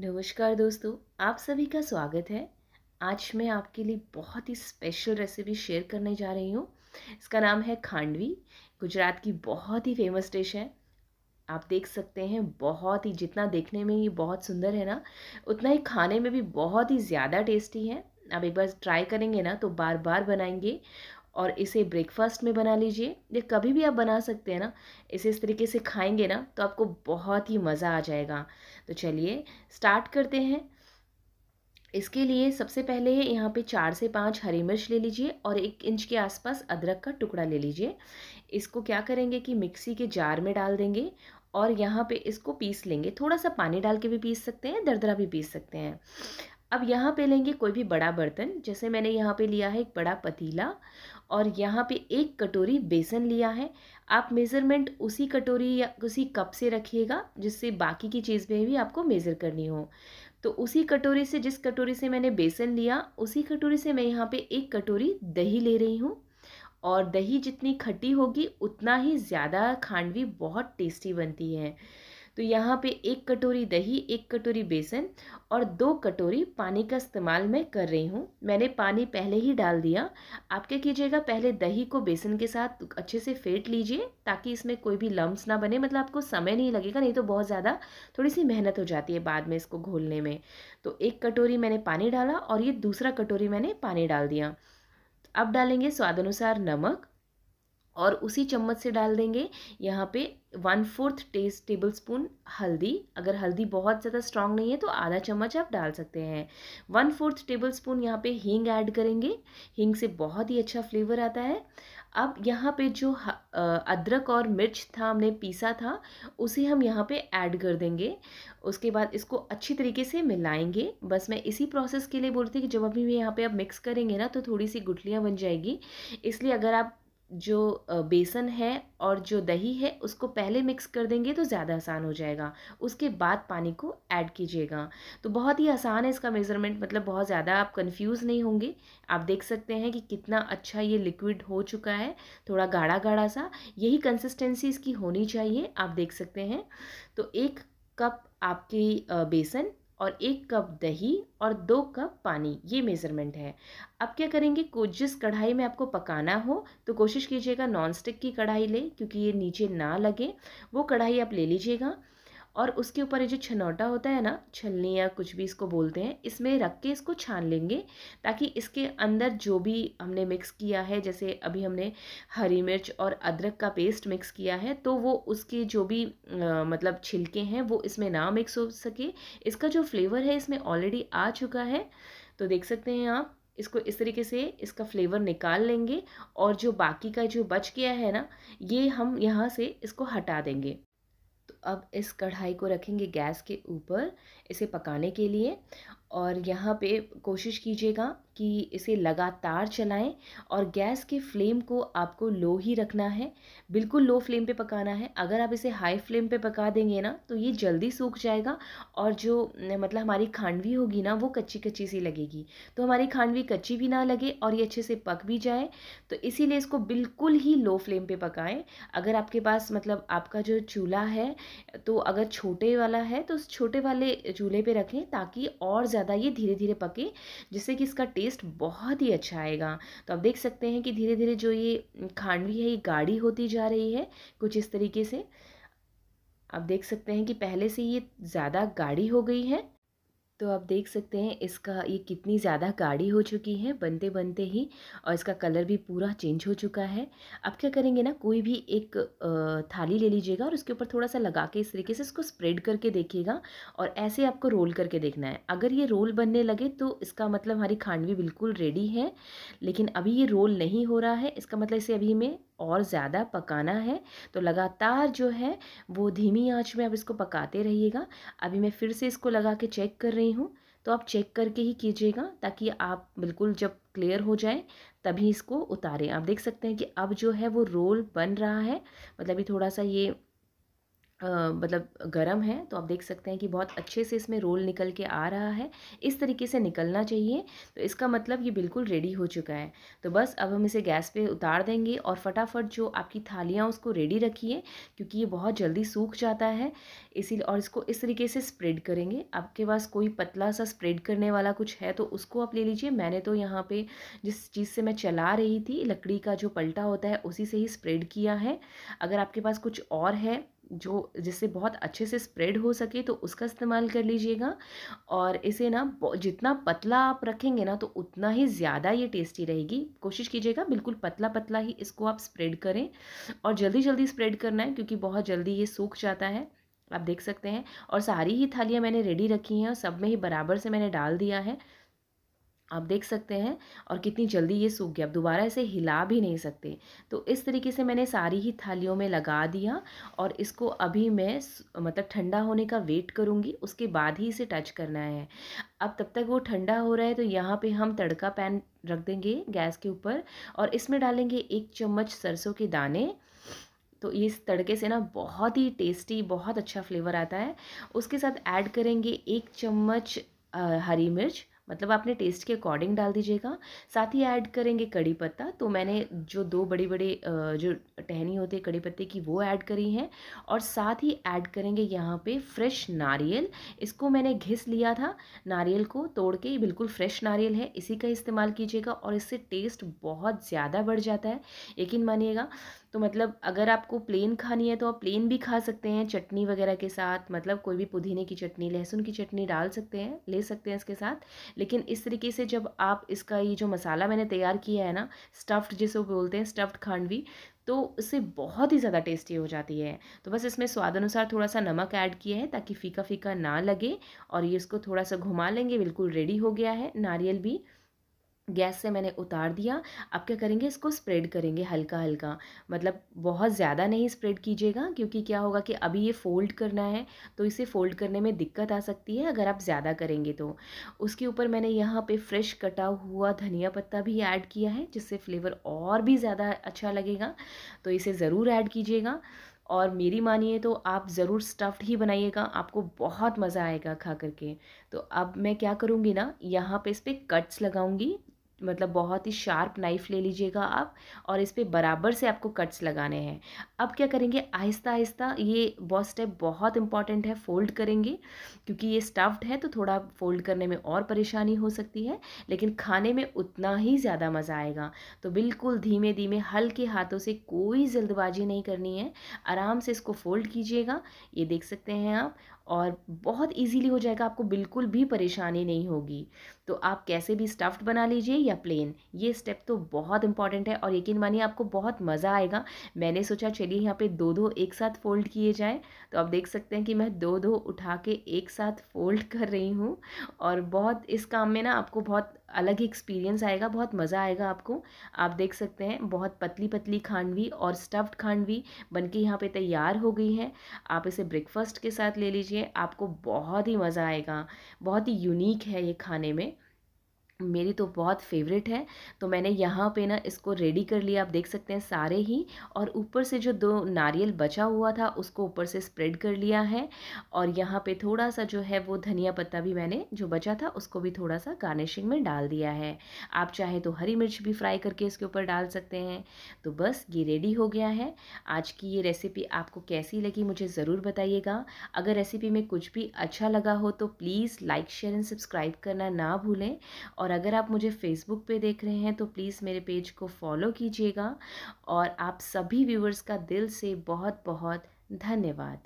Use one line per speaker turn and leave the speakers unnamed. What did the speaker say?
नमस्कार दोस्तों आप सभी का स्वागत है आज मैं आपके लिए बहुत ही स्पेशल रेसिपी शेयर करने जा रही हूँ इसका नाम है खांडवी गुजरात की बहुत ही फेमस डिश है आप देख सकते हैं बहुत ही जितना देखने में ये बहुत सुंदर है ना उतना ही खाने में भी बहुत ही ज़्यादा टेस्टी है आप एक बार ट्राई करेंगे ना तो बार बार बनाएंगे और इसे ब्रेकफास्ट में बना लीजिए या कभी भी आप बना सकते हैं ना इसे इस तरीके से खाएंगे ना तो आपको बहुत ही मज़ा आ जाएगा तो चलिए स्टार्ट करते हैं इसके लिए सबसे पहले यहाँ पे चार से पाँच हरी मिर्च ले लीजिए और एक इंच के आसपास अदरक का टुकड़ा ले लीजिए इसको क्या करेंगे कि मिक्सी के जार में डाल देंगे और यहाँ पे इसको पीस लेंगे थोड़ा सा पानी डाल के भी पीस सकते हैं दरदरा भी पीस सकते हैं अब यहाँ पे लेंगे कोई भी बड़ा बर्तन जैसे मैंने यहाँ पे लिया है एक बड़ा पतीला और यहाँ पे एक कटोरी बेसन लिया है आप मेज़रमेंट उसी कटोरी या उसी कप से रखिएगा जिससे बाकी की चीज़ में भी आपको मेज़र करनी हो तो उसी कटोरी से जिस कटोरी से मैंने बेसन लिया उसी कटोरी से मैं यहाँ पर एक कटोरी दही ले रही हूँ और दही जितनी खट्टी होगी उतना ही ज़्यादा खांडवी बहुत टेस्टी बनती है तो यहाँ पे एक कटोरी दही एक कटोरी बेसन और दो कटोरी पानी का इस्तेमाल मैं कर रही हूँ मैंने पानी पहले ही डाल दिया आप क्या कीजिएगा पहले दही को बेसन के साथ अच्छे से फेंट लीजिए ताकि इसमें कोई भी लम्ब ना बने मतलब आपको समय नहीं लगेगा नहीं तो बहुत ज़्यादा थोड़ी सी मेहनत हो जाती है बाद में इसको घोलने में तो एक कटोरी मैंने पानी डाला और ये दूसरा कटोरी मैंने पानी डाल दिया अब डालेंगे स्वाद अनुसार नमक और उसी चम्मच से डाल देंगे यहाँ पे वन फोर्थ टेस्ट टेबल स्पून हल्दी अगर हल्दी बहुत ज़्यादा स्ट्रांग नहीं है तो आधा चम्मच आप डाल सकते हैं वन फोर्थ टेबल स्पून यहाँ पे हींग ऐड करेंगे हींग से बहुत ही अच्छा फ्लेवर आता है अब यहाँ पे जो अदरक और मिर्च था हमने पीसा था उसे हम यहाँ पे ऐड कर देंगे उसके बाद इसको अच्छी तरीके से मिलाएंगे बस मैं इसी प्रोसेस के लिए बोलती थी कि जब अभी मैं यहाँ पे आप मिक्स करेंगे ना तो थोड़ी सी गुठलियाँ बन जाएगी इसलिए अगर आप जो बेसन है और जो दही है उसको पहले मिक्स कर देंगे तो ज़्यादा आसान हो जाएगा उसके बाद पानी को ऐड कीजिएगा तो बहुत ही आसान है इसका मेज़रमेंट मतलब बहुत ज़्यादा आप कंफ्यूज नहीं होंगे आप देख सकते हैं कि कितना अच्छा ये लिक्विड हो चुका है थोड़ा गाढ़ा गाढ़ा सा यही कंसिस्टेंसी इसकी होनी चाहिए आप देख सकते हैं तो एक कप आपकी बेसन और एक कप दही और दो कप पानी ये मेज़रमेंट है अब क्या करेंगे को जिस कढ़ाई में आपको पकाना हो तो कोशिश कीजिएगा नॉन स्टिक की कढ़ाई लें क्योंकि ये नीचे ना लगे वो कढ़ाई आप ले लीजिएगा और उसके ऊपर ये जो छनौटा होता है ना छलनी या कुछ भी इसको बोलते हैं इसमें रख के इसको छान लेंगे ताकि इसके अंदर जो भी हमने मिक्स किया है जैसे अभी हमने हरी मिर्च और अदरक का पेस्ट मिक्स किया है तो वो उसके जो भी आ, मतलब छिलके हैं वो इसमें ना मिक्स हो सके इसका जो फ्लेवर है इसमें ऑलरेडी आ चुका है तो देख सकते हैं आप इसको इस तरीके से इसका फ्लेवर निकाल लेंगे और जो बाकी का जो बच गया है ना ये हम यहाँ से इसको हटा देंगे अब इस कढ़ाई को रखेंगे गैस के ऊपर इसे पकाने के लिए और यहाँ पे कोशिश कीजिएगा कि इसे लगातार चलाएं और गैस के फ्लेम को आपको लो ही रखना है बिल्कुल लो फ्लेम पे पकाना है अगर आप इसे हाई फ्लेम पे पका देंगे ना तो ये जल्दी सूख जाएगा और जो मतलब हमारी खांडवी होगी ना वो कच्ची कच्ची सी लगेगी तो हमारी खांडवी कच्ची भी ना लगे और ये अच्छे से पक भी जाए तो इसीलिए इसको बिल्कुल ही लो फ्लेम पर पकाएँ अगर आपके पास मतलब आपका जो चूल्हा है तो अगर छोटे वाला है तो उस छोटे वाले चूल्हे पर रखें ताकि और ज़्यादा ये धीरे धीरे पके जिससे कि इसका टेस्ट टेस्ट बहुत ही अच्छा आएगा तो आप देख सकते हैं कि धीरे धीरे जो ये खांडवी है ये गाढ़ी होती जा रही है कुछ इस तरीके से आप देख सकते हैं कि पहले से ये ज़्यादा गाढ़ी हो गई है तो आप देख सकते हैं इसका ये कितनी ज़्यादा गाढ़ी हो चुकी है बनते बनते ही और इसका कलर भी पूरा चेंज हो चुका है अब क्या करेंगे ना कोई भी एक थाली ले लीजिएगा और उसके ऊपर थोड़ा सा लगा के इस तरीके से इसको स्प्रेड करके देखिएगा और ऐसे आपको रोल करके देखना है अगर ये रोल बनने लगे तो इसका मतलब हमारी खांडवी बिल्कुल रेडी है लेकिन अभी ये रोल नहीं हो रहा है इसका मतलब इसे अभी हमें और ज़्यादा पकाना है तो लगातार जो है वो धीमी आंच में आप इसको पकाते रहिएगा अभी मैं फिर से इसको लगा के चेक कर रही हूँ तो आप चेक करके ही कीजिएगा ताकि आप बिल्कुल जब क्लियर हो जाए तभी इसको उतारें आप देख सकते हैं कि अब जो है वो रोल बन रहा है मतलब ये थोड़ा सा ये मतलब गर्म है तो आप देख सकते हैं कि बहुत अच्छे से इसमें रोल निकल के आ रहा है इस तरीके से निकलना चाहिए तो इसका मतलब ये बिल्कुल रेडी हो चुका है तो बस अब हम इसे गैस पे उतार देंगे और फटाफट जो आपकी थालियाँ उसको रेडी रखिए क्योंकि ये बहुत जल्दी सूख जाता है इसी और इसको इस तरीके से स्प्रेड करेंगे आपके पास कोई पतला सा स्प्रेड करने वाला कुछ है तो उसको आप ले लीजिए मैंने तो यहाँ पर जिस चीज़ से मैं चला रही थी लकड़ी का जो पलटा होता है उसी से ही स्प्रेड किया है अगर आपके पास कुछ और है जो जिससे बहुत अच्छे से स्प्रेड हो सके तो उसका इस्तेमाल कर लीजिएगा और इसे ना जितना पतला आप रखेंगे ना तो उतना ही ज़्यादा ये टेस्टी रहेगी कोशिश कीजिएगा बिल्कुल पतला पतला ही इसको आप स्प्रेड करें और जल्दी जल्दी स्प्रेड करना है क्योंकि बहुत जल्दी ये सूख जाता है आप देख सकते हैं और सारी ही थालियाँ मैंने रेडी रखी हैं और सब में ही बराबर से मैंने डाल दिया है आप देख सकते हैं और कितनी जल्दी ये सूख गया अब दोबारा इसे हिला भी नहीं सकते तो इस तरीके से मैंने सारी ही थालियों में लगा दिया और इसको अभी मैं मतलब ठंडा होने का वेट करूँगी उसके बाद ही इसे टच करना है अब तब तक वो ठंडा हो रहा है तो यहाँ पे हम तड़का पैन रख देंगे गैस के ऊपर और इसमें डालेंगे एक चम्मच सरसों के दाने तो ये इस तड़के से ना बहुत ही टेस्टी बहुत अच्छा फ्लेवर आता है उसके साथ ऐड करेंगे एक चम्मच हरी मिर्च मतलब आपने टेस्ट के अकॉर्डिंग डाल दीजिएगा साथ ही ऐड करेंगे कड़ी पत्ता तो मैंने जो दो बड़ी बड़ी जो टहनी होती है कड़ी पत्ते की वो ऐड करी है और साथ ही ऐड करेंगे यहाँ पे फ्रेश नारियल इसको मैंने घिस लिया था नारियल को तोड़ के बिल्कुल फ्रेश नारियल है इसी का इस्तेमाल कीजिएगा और इससे टेस्ट बहुत ज़्यादा बढ़ जाता है यकीन मानिएगा तो मतलब अगर आपको प्लेन खानी है तो आप प्लेन भी खा सकते हैं चटनी वगैरह के साथ मतलब कोई भी पुदीने की चटनी लहसुन की चटनी डाल सकते हैं ले सकते हैं इसके साथ लेकिन इस तरीके से जब आप इसका ये जो मसाला मैंने तैयार किया है ना स्टफ़्ड जिसे बोलते हैं स्टफ़्ड खांडवी तो इससे बहुत ही ज़्यादा टेस्टी हो जाती है तो बस इसमें स्वाद अनुसार थोड़ा सा नमक ऐड किया है ताकि फीका फीका ना लगे और ये इसको थोड़ा सा घुमा लेंगे बिल्कुल रेडी हो गया है नारियल भी गैस से मैंने उतार दिया अब क्या करेंगे इसको स्प्रेड करेंगे हल्का हल्का मतलब बहुत ज़्यादा नहीं स्प्रेड कीजिएगा क्योंकि क्या होगा कि अभी ये फ़ोल्ड करना है तो इसे फ़ोल्ड करने में दिक्कत आ सकती है अगर आप ज़्यादा करेंगे तो उसके ऊपर मैंने यहाँ पे फ्रेश कटा हुआ धनिया पत्ता भी ऐड किया है जिससे फ्लेवर और भी ज़्यादा अच्छा लगेगा तो इसे ज़रूर ऐड कीजिएगा और मेरी मानिए तो आप ज़रूर स्टफ्ड ही बनाइएगा आपको बहुत मज़ा आएगा खा करके तो अब मैं क्या करूँगी ना यहाँ पे इस पर कट्स लगाऊँगी मतलब बहुत ही शार्प नाइफ़ ले लीजिएगा आप और इस पर बराबर से आपको कट्स लगाने हैं अब क्या करेंगे आहिस्ता आहिस्ता ये बॉस स्टेप बहुत इंपॉर्टेंट है फ़ोल्ड करेंगे क्योंकि ये स्टफ्ड है तो थोड़ा फ़ोल्ड करने में और परेशानी हो सकती है लेकिन खाने में उतना ही ज़्यादा मज़ा आएगा तो बिल्कुल धीमे धीमे हल्के हाथों से कोई जल्दबाजी नहीं करनी है आराम से इसको फ़ोल्ड कीजिएगा ये देख सकते हैं आप और बहुत इजीली हो जाएगा आपको बिल्कुल भी परेशानी नहीं होगी तो आप कैसे भी स्टफ्ड बना लीजिए या प्लेन ये स्टेप तो बहुत इंपॉर्टेंट है और यकीन मानिए आपको बहुत मज़ा आएगा मैंने सोचा चलिए यहाँ पे दो दो एक साथ फोल्ड किए जाएँ तो आप देख सकते हैं कि मैं दो दो उठा के एक साथ फोल्ड कर रही हूँ और बहुत इस काम में ना आपको बहुत अलग ही एक्सपीरियंस आएगा बहुत मज़ा आएगा आपको आप देख सकते हैं बहुत पतली पतली खांडवी और स्टफ्ड खांडवी बनके यहाँ पे तैयार हो गई है आप इसे ब्रेकफास्ट के साथ ले लीजिए आपको बहुत ही मज़ा आएगा बहुत ही यूनिक है ये खाने में मेरी तो बहुत फेवरेट है तो मैंने यहाँ पे ना इसको रेडी कर लिया आप देख सकते हैं सारे ही और ऊपर से जो दो नारियल बचा हुआ था उसको ऊपर से स्प्रेड कर लिया है और यहाँ पे थोड़ा सा जो है वो धनिया पत्ता भी मैंने जो बचा था उसको भी थोड़ा सा गार्निशिंग में डाल दिया है आप चाहे तो हरी मिर्च भी फ्राई करके इसके ऊपर डाल सकते हैं तो बस ये रेडी हो गया है आज की ये रेसिपी आपको कैसी लगी मुझे ज़रूर बताइएगा अगर रेसिपी में कुछ भी अच्छा लगा हो तो please like share and subscribe करना ना भूलें और अगर आप मुझे फेसबुक पे देख रहे हैं तो प्लीज़ मेरे पेज को फॉलो कीजिएगा और आप सभी व्यूवर्स का दिल से बहुत बहुत धन्यवाद